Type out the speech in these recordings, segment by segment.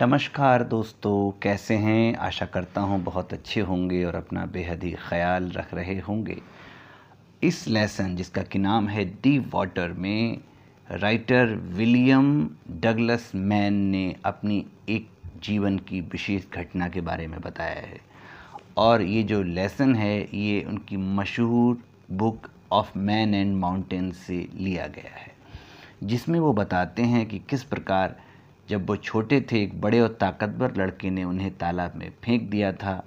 नमस्कार दोस्तों कैसे हैं आशा करता हूं बहुत अच्छे होंगे और अपना बेहद ही ख्याल रख रहे होंगे इस लेसन जिसका कि नाम है डी वाटर में राइटर विलियम डगलस मैन ने अपनी एक जीवन की विशेष घटना के बारे में बताया है और ये जो लेसन है ये उनकी मशहूर book of man and mountain से लिया गया है जिसमें वो बताते हैं कि किस प्रकार जब वो छोटे थे एक बड़े और ताकतवर लड़के ने उन्हें तालाब में फेंक दिया था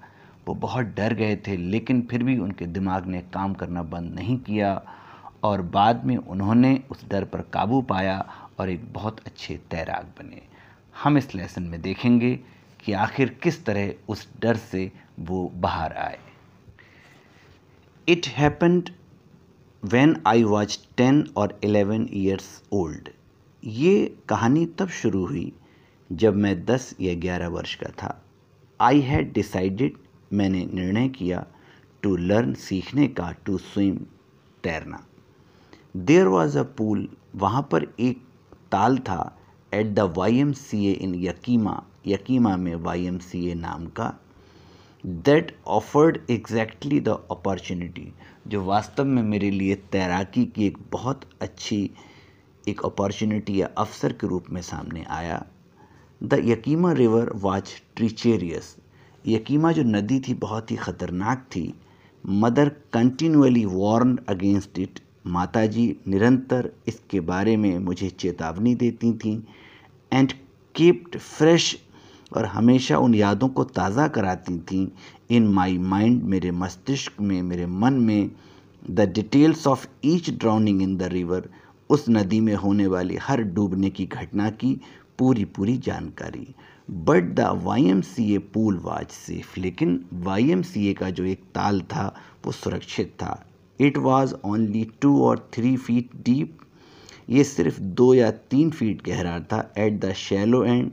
वो बहुत डर गए थे लेकिन फिर भी उनके दिमाग ने काम करना बंद नहीं किया और बाद में उन्होंने उस डर पर काबू पाया और एक बहुत अच्छे तैराक बने हम इस लेसन में देखेंगे कि आखिर किस तरह उस डर से वो बाहर आए it happened when I was ten or eleven years old ये कहानी तब शुरू हुई जब मैं 10 या 11 वर्ष का था आई हैड डिसाइडेड मैंने निर्णय किया टू लर्न सीखने का टू स्विम तैरना देर वॉज अ पूल वहाँ पर एक ताल था at the Y M C A in Yakima Yakima में वाई एम सी ए नाम का that offered exactly the opportunity जो वास्तव में मेरे लिए तैराकी की एक बहुत अच्छी एक अपॉर्चुनिटी या अवसर के रूप में सामने आया the Yakima river was treacherous Yakima जो नदी थी बहुत ही ख़तरनाक थी mother continuously warned against it माताजी निरंतर इसके बारे में मुझे चेतावनी देती थीं एंड कीप्ड फ्रेश और हमेशा उन यादों को ताज़ा कराती थी इन माई माइंड मेरे मस्तिष्क में मेरे मन में the details of each drowning in the river उस नदी में होने वाली हर डूबने की घटना की पूरी पूरी जानकारी but the Y M C A pool was safe लेकिन वाई एम सी ए का जो एक ताल था वो सुरक्षित था it was only two or three feet deep ये सिर्फ दो या तीन फीट गहरा था एट द शैलो एंड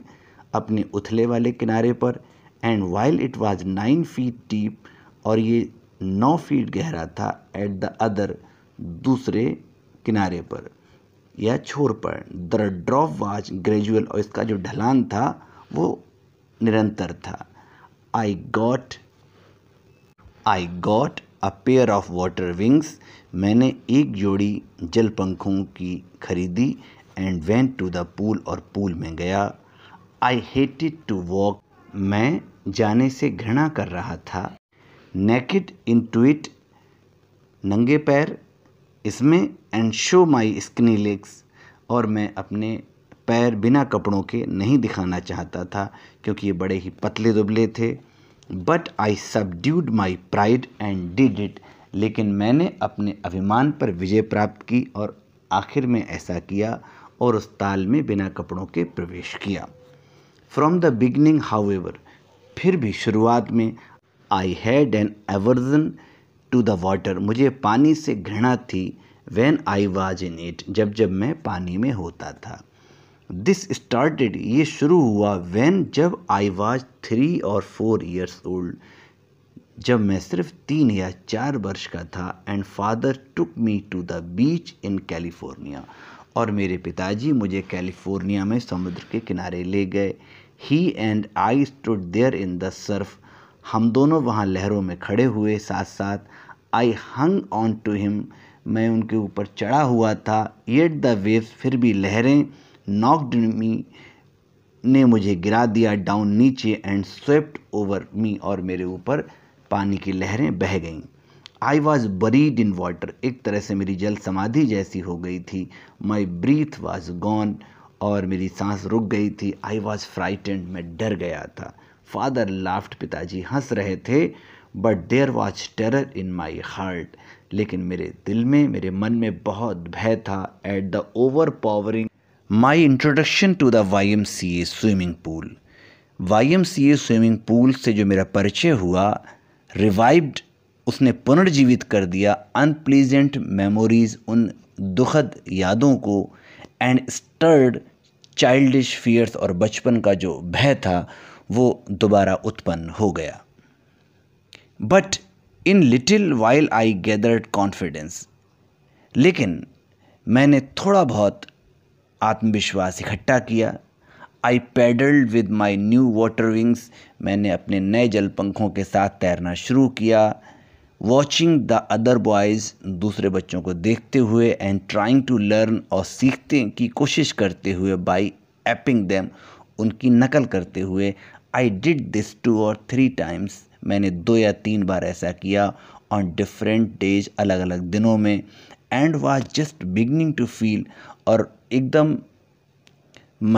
अपने उथले वाले किनारे पर and while it was nine feet deep और ये नौ फीट गहरा था एट द अदर दूसरे किनारे पर या छोर पर द ड्रॉप वाज ग्रेजुअल और इसका जो ढलान था वो निरंतर था I got I got a pair of water wings मैंने एक जोड़ी जल पंखों की खरीदी and went to the pool और पूल में गया आई हेटेड टू वॉक मैं जाने से घृणा कर रहा था नेकेड इन टू इट नंगे पैर इसमें and show my skinny legs और मैं अपने पैर बिना कपड़ों के नहीं दिखाना चाहता था क्योंकि ये बड़े ही पतले दुबले थे but I swallowed my pride and did it लेकिन मैंने अपने अभिमान पर विजय प्राप्त की और आखिर में ऐसा किया और उस ताल में बिना कपड़ों के प्रवेश किया फ्रॉम द बिगनिंग हाउ फिर भी शुरुआत में I had an aversion to the water मुझे पानी से घृणा थी when I was in it जब जब मैं पानी में होता था दिस स्टार्टेड ये शुरू हुआ वैन जब I was three or four years old जब मैं सिर्फ तीन या चार वर्ष का था and father took me to the beach in California और मेरे पिताजी मुझे कैलिफोर्निया में समुद्र के किनारे ले गए he and I stood there in the surf हम दोनों वहाँ लहरों में खड़े हुए साथ साथ I hung on to him मैं उनके ऊपर चढ़ा हुआ था येट द वेव्स फिर भी लहरें नॉकड मी ने मुझे गिरा दिया डाउन नीचे एंड स्वेप्ट ओवर मी और मेरे ऊपर पानी की लहरें बह गईं I was buried in water एक तरह से मेरी जल समाधि जैसी हो गई थी माई ब्रीथ वॉज गॉन और मेरी सांस रुक गई थी आई वॉज फ्राइटेंड मैं डर गया था फादर लाफ्ट पिताजी हंस रहे थे but there was terror in my heart लेकिन मेरे दिल में मेरे मन में बहुत भय था at the overpowering my introduction to the Y M C A swimming pool Y M C A swimming pool से जो मेरा परिचय हुआ रिवाइव्ड उसने पुनर्जीवित कर दिया अनप्लीजेंट मेमोरीज़ उन दुखद यादों को एंड स्टर्ड चाइल्डिश फियर्स और बचपन का जो भय था वो दोबारा उत्पन्न हो गया but in little while I gathered confidence लेकिन मैंने थोड़ा बहुत आत्मविश्वास इकट्ठा किया I paddled with my new water wings मैंने अपने नए जल पंखों के साथ तैरना शुरू किया वॉचिंग द अदर बॉयज़ दूसरे बच्चों को देखते हुए एंड ट्राइंग टू लर्न और सीखते की कोशिश करते हुए बाई एपिंग दैम उनकी नकल करते हुए I did this two or three times मैंने दो या तीन बार ऐसा किया ऑन डिफरेंट डेज अलग अलग दिनों में and was just beginning to feel और एकदम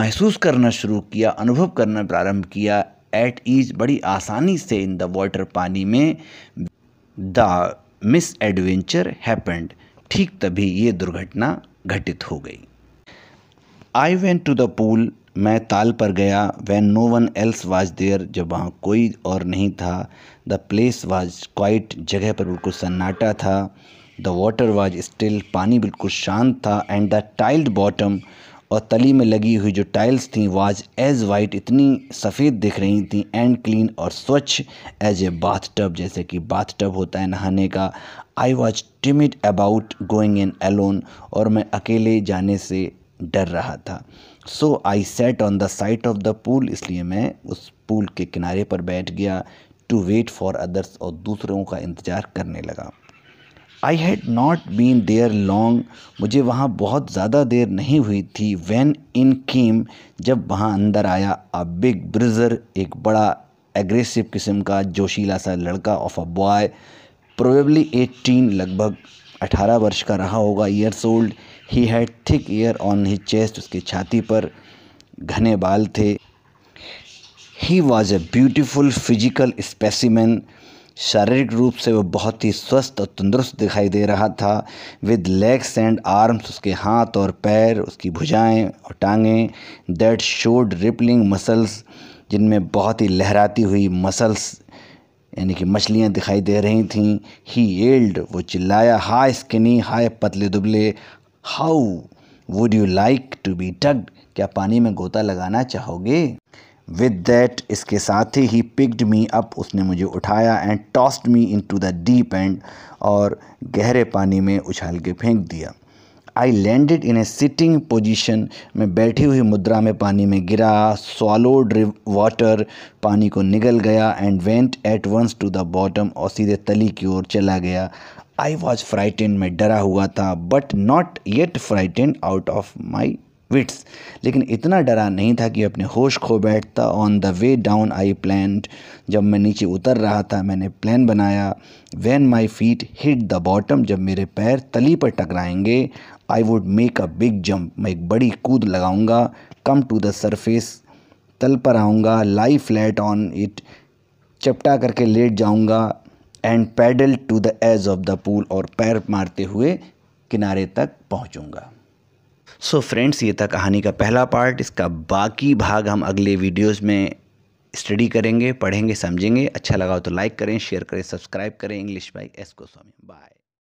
महसूस करना शुरू किया अनुभव करना प्रारंभ किया एट ईज बड़ी आसानी से इन द वाटर पानी में द मिस एडवेंचर हैपेंड ठीक तभी ये दुर्घटना घटित हो गई I went to the pool मैं ताल पर गया when no one else was there जब वहाँ कोई और नहीं था द प्लेस वाज क्वाइट जगह पर बिल्कुल सन्नाटा था द वाटर वाज स्टिल पानी बिल्कुल शांत था एंड द टाइल्ड बॉटम और तली में लगी हुई जो टाइल्स थी वाज एज वाइट इतनी सफ़ेद दिख रही थी एंड क्लीन और स्वच्छ एज ए बाथ टब जैसे कि बाथ टब होता है नहाने का I was timid about going in alone और मैं अकेले जाने से डर रहा था so I sat on the side of the pool इसलिए मैं उस पूल के किनारे पर बैठ गया टू वेट फॉर अदर्स और दूसरों का इंतज़ार करने लगा I had not been there long मुझे वहाँ बहुत ज़्यादा देर नहीं हुई थी वैन इन कीम जब वहाँ अंदर आया अ बिग ब्रिजर एक बड़ा एग्रेसिव किस्म का जोशीला सा लड़का of a boy probably eighteen लगभग अठारह वर्ष का रहा होगा years old he had thick hair on his chest उसकी छाती पर घने बाल थे he was a beautiful physical specimen शारीरिक रूप से वह बहुत ही स्वस्थ और तंदुरुस्त दिखाई दे रहा था विद लेग्स एंड आर्म्स उसके हाथ और पैर उसकी भुजाएं और टांगें दैट शोड रिपलिंग मसल्स जिनमें बहुत ही लहराती हुई मसल्स यानी कि मछलियाँ दिखाई दे रही थीं ही एल्ड वो चिल्लाया हाय स्किनी हाय पतले दुबले how would you like to be ducked क्या पानी में गोता लगाना चाहोगे विद दैट इसके साथ ही पिक्ड मी अप उसने मुझे उठाया and tossed me into the deep end और गहरे पानी में उछाल के फेंक दिया I landed in a sitting position में बैठी हुई मुद्रा में पानी में गिरा सॉलोड वाटर पानी को निगल गया and went at once to the bottom और सीधे तली की ओर चला गया आई वॉज फ्राइटेन मैं डरा हुआ था but not yet frightened out of my wits लेकिन इतना डरा नहीं था कि अपने होश खो बैठता on the way down I plan जब मैं नीचे उतर रहा था मैंने प्लान बनाया when my feet hit the bottom जब मेरे पैर तली पर टकराएंगे I would make a big jump मैं एक बड़ी कूद लगाऊंगा कम टू द सरफेस तल पर आऊँगा लाई फ्लैट ऑन इट चपटा करके लेट जाऊँगा and paddle to the edge of the pool और पैर मारते हुए किनारे तक पहुंचूंगा सो so फ्रेंड्स ये था कहानी का पहला पार्ट इसका बाकी भाग हम अगले वीडियोस में स्टडी करेंगे पढ़ेंगे समझेंगे अच्छा लगा हो तो लाइक करें शेयर करें सब्सक्राइब करें English by S Goswami bye